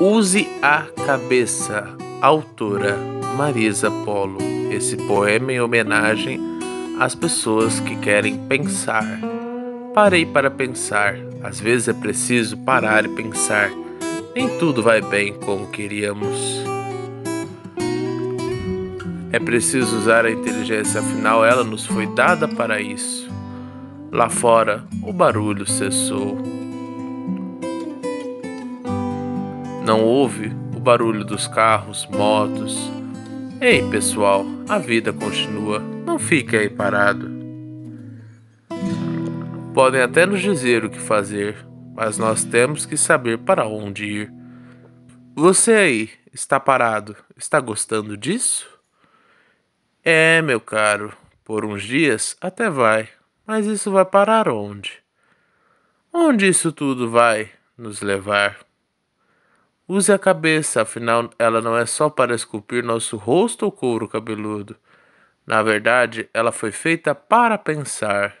Use a Cabeça, autora Marisa Polo. Esse poema em homenagem às pessoas que querem pensar. Parei para pensar, às vezes é preciso parar e pensar. Nem tudo vai bem como queríamos. É preciso usar a inteligência, afinal ela nos foi dada para isso. Lá fora, o barulho cessou. Não houve o barulho dos carros, motos. Ei, pessoal, a vida continua. Não fique aí parado. Podem até nos dizer o que fazer, mas nós temos que saber para onde ir. Você aí, está parado, está gostando disso? É, meu caro, por uns dias até vai, mas isso vai parar onde? Onde isso tudo vai nos levar? Use a cabeça, afinal ela não é só para esculpir nosso rosto ou couro cabeludo. Na verdade, ela foi feita para pensar.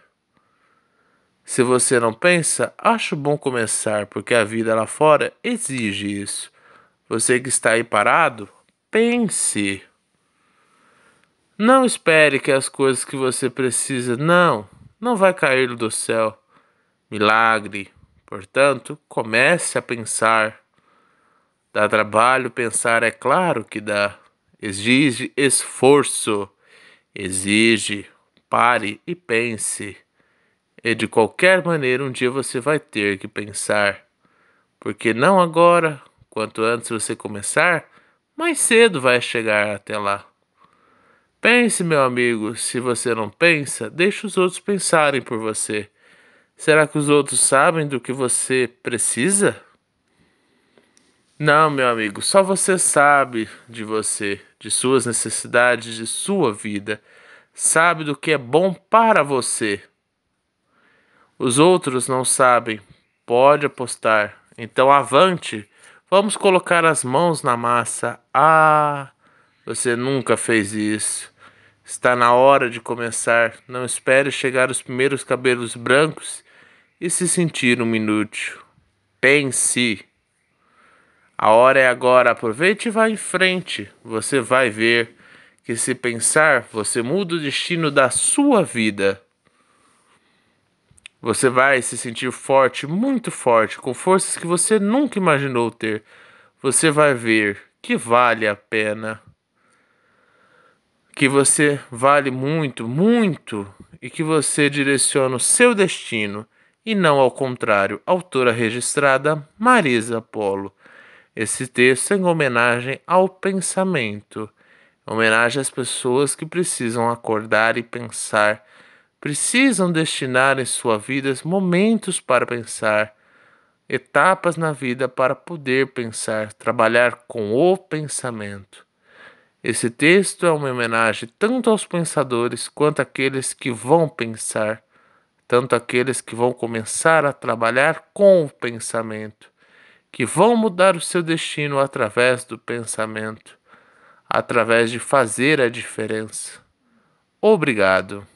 Se você não pensa, acho bom começar, porque a vida lá fora exige isso. Você que está aí parado, pense. Não espere que as coisas que você precisa, não, não vai cair do céu. Milagre. Portanto, comece a pensar. Dá trabalho pensar, é claro que dá. Exige esforço. Exige. Pare e pense. E de qualquer maneira, um dia você vai ter que pensar. Porque não agora, quanto antes você começar, mais cedo vai chegar até lá. Pense, meu amigo, se você não pensa, deixe os outros pensarem por você. Será que os outros sabem do que você precisa? Não, meu amigo, só você sabe de você, de suas necessidades, de sua vida. Sabe do que é bom para você. Os outros não sabem. Pode apostar. Então, avante. Vamos colocar as mãos na massa. Ah, você nunca fez isso. Está na hora de começar. Não espere chegar os primeiros cabelos brancos e se sentir um inútil. Pense. A hora é agora, aproveite e vá em frente. Você vai ver que, se pensar, você muda o destino da sua vida. Você vai se sentir forte, muito forte, com forças que você nunca imaginou ter. Você vai ver que vale a pena. Que você vale muito, muito e que você direciona o seu destino e não ao contrário. Autora registrada Marisa Polo. Esse texto é em homenagem ao pensamento, homenagem às pessoas que precisam acordar e pensar, precisam destinar em sua vida momentos para pensar, etapas na vida para poder pensar, trabalhar com o pensamento. Esse texto é uma homenagem tanto aos pensadores quanto àqueles que vão pensar, tanto àqueles que vão começar a trabalhar com o pensamento que vão mudar o seu destino através do pensamento, através de fazer a diferença. Obrigado.